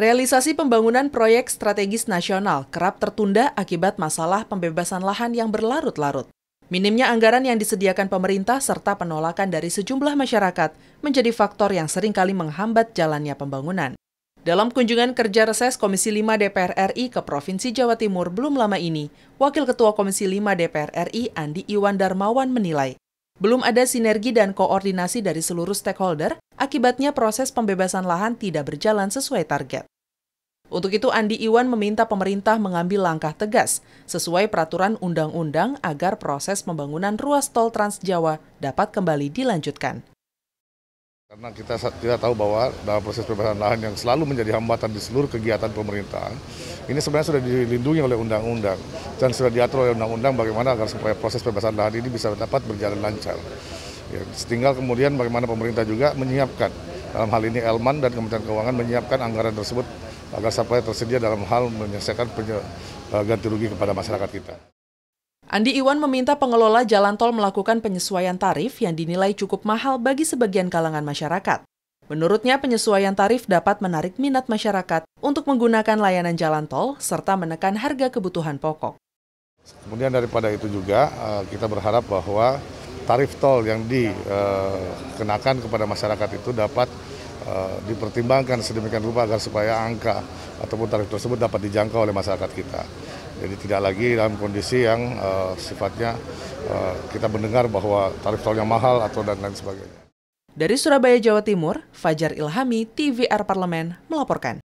Realisasi pembangunan proyek strategis nasional kerap tertunda akibat masalah pembebasan lahan yang berlarut-larut. Minimnya anggaran yang disediakan pemerintah serta penolakan dari sejumlah masyarakat menjadi faktor yang seringkali menghambat jalannya pembangunan. Dalam kunjungan kerja reses Komisi 5 DPR RI ke Provinsi Jawa Timur belum lama ini, Wakil Ketua Komisi 5 DPR RI Andi Iwan Darmawan menilai, belum ada sinergi dan koordinasi dari seluruh stakeholder, akibatnya proses pembebasan lahan tidak berjalan sesuai target. Untuk itu, Andi Iwan meminta pemerintah mengambil langkah tegas sesuai peraturan undang-undang agar proses pembangunan ruas tol Trans Jawa dapat kembali dilanjutkan. Karena kita tidak tahu bahwa dalam proses pembebasan lahan yang selalu menjadi hambatan di seluruh kegiatan pemerintahan, ini sebenarnya sudah dilindungi oleh undang-undang dan sudah diatur oleh undang-undang bagaimana agar supaya proses pembebasan lahan ini bisa dapat berjalan lancar. Ya, tinggal kemudian bagaimana pemerintah juga menyiapkan dalam hal ini Elman dan Kementerian Keuangan menyiapkan anggaran tersebut agar supaya tersedia dalam hal menyelesaikan eh, ganti rugi kepada masyarakat kita. Andi Iwan meminta pengelola jalan tol melakukan penyesuaian tarif yang dinilai cukup mahal bagi sebagian kalangan masyarakat. Menurutnya, penyesuaian tarif dapat menarik minat masyarakat untuk menggunakan layanan jalan tol serta menekan harga kebutuhan pokok. Kemudian daripada itu juga eh, kita berharap bahwa tarif tol yang dikenakan eh, kepada masyarakat itu dapat eh, dipertimbangkan sedemikian rupa agar supaya angka ataupun tarif tersebut dapat dijangkau oleh masyarakat kita. Jadi tidak lagi dalam kondisi yang uh, sifatnya uh, kita mendengar bahwa tarif tolnya mahal atau dan lain sebagainya. Dari Surabaya, Jawa Timur, Fajar Ilhami, TVR Parlemen melaporkan.